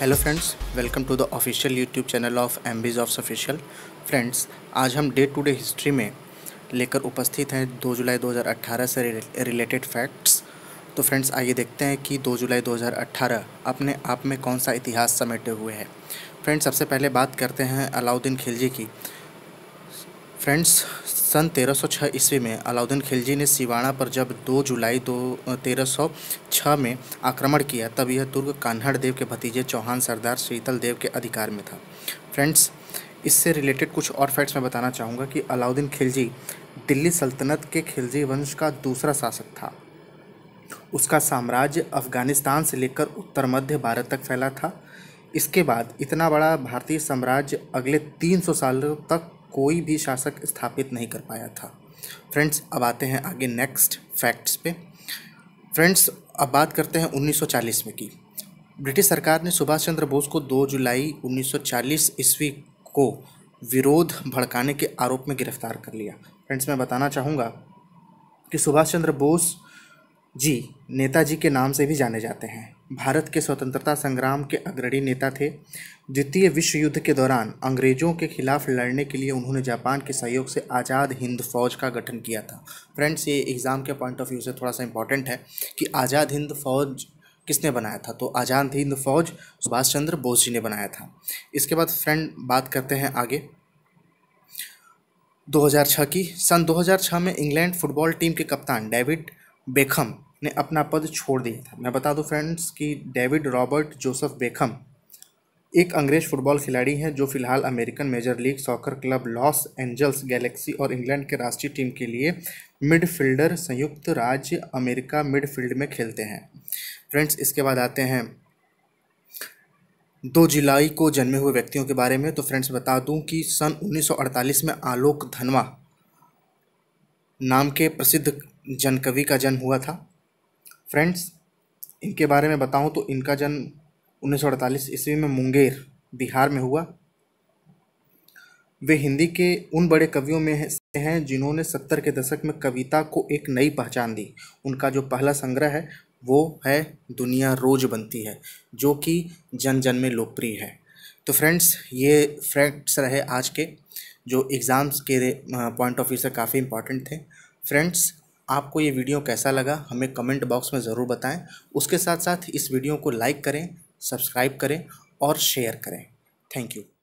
hello friends welcome to the official YouTube channel of M bees offs official friends आज हम day to day history में लेकर उपस्थित हैं 2 जुलाई 2018 से रिलेटेड फैक्ट्स तो फ्रेंड्स आइए देखते हैं कि 2 जुलाई 2018 अपने आप में कौन सा इतिहास समेटे हुए है फ्रेंड्स सबसे पहले बात करते हैं अलाउद्दीन खिलजी की फ्रेंड्स सन 1306 ईस्वी में अलाउद्दीन खिलजी ने सिवाड़ा पर जब 2 जुलाई दो तेरह में आक्रमण किया तब यह दुर्ग कान्हड़ देव के भतीजे चौहान सरदार शीतल देव के अधिकार में था फ्रेंड्स इससे रिलेटेड कुछ और फैक्ट्स मैं बताना चाहूँगा कि अलाउद्दीन खिलजी दिल्ली सल्तनत के खिलजी वंश का दूसरा शासक था उसका साम्राज्य अफगानिस्तान से लेकर उत्तर मध्य भारत तक फैला था इसके बाद इतना बड़ा भारतीय साम्राज्य अगले 300 सालों तक कोई भी शासक स्थापित नहीं कर पाया था फ्रेंड्स अब आते हैं आगे नेक्स्ट फैक्ट्स पे फ्रेंड्स अब बात करते हैं 1940 में की ब्रिटिश सरकार ने सुभाष चंद्र बोस को 2 जुलाई 1940 ईस्वी को विरोध भड़काने के आरोप में गिरफ्तार कर लिया फ्रेंड्स मैं बताना चाहूँगा कि सुभाष चंद्र बोस जी नेताजी के नाम से भी जाने जाते हैं भारत के स्वतंत्रता संग्राम के अग्रणी नेता थे द्वितीय विश्व युद्ध के दौरान अंग्रेज़ों के खिलाफ लड़ने के लिए उन्होंने जापान के सहयोग से आज़ाद हिंद फौज का गठन किया था फ्रेंड्स ये एग्ज़ाम के पॉइंट ऑफ व्यू से थोड़ा सा इंपॉर्टेंट है कि आज़ाद हिंद फौज किसने बनाया था तो आज़ाद हिंद फौज सुभाष चंद्र बोस जी ने बनाया था इसके बाद फ्रेंड बात करते हैं आगे 2006 की सन 2006 में इंग्लैंड फुटबॉल टीम के कप्तान डेविड बेखम ने अपना पद छोड़ दिया था मैं बता दूं फ्रेंड्स कि डेविड रॉबर्ट जोसेफ बेखम एक अंग्रेज फुटबॉल खिलाड़ी हैं जो फिलहाल American major league soccer club Los Angeles Galaxy और इंग्लैंड के राष्ट्रीय टीम के लिए मिडफील्डर संयुक्त राज्य अमेरिका मिडफील्ड में खेलते हैं फ्रेंड्स इसके बाद आते हैं दो जुलाई को जन्मे हुए व्यक्तियों के बारे में तो फ्रेंड्स बता दूं कि सन 1948 में आलोक धनवा नाम के प्रसिद्ध जनकवि का जन्म हुआ था फ्रेंड्स इनके बारे में बताऊं तो इनका जन्म 1948 ईस्वी में मुंगेर बिहार में हुआ वे हिंदी के उन बड़े कवियों में से हैं जिन्होंने सत्तर के दशक में कविता को एक नई पहचान दी उनका जो पहला संग्रह है वो है दुनिया रोज बनती है जो कि जन जन में लोकप्रिय है तो फ्रेंड्स ये फैक्ट्स रहे आज के जो एग्ज़ाम्स के पॉइंट ऑफ व्यू से काफ़ी इम्पॉर्टेंट थे फ्रेंड्स आपको ये वीडियो कैसा लगा हमें कमेंट बॉक्स में ज़रूर बताएं उसके साथ साथ इस वीडियो को लाइक करें सब्सक्राइब करें और शेयर करें थैंक यू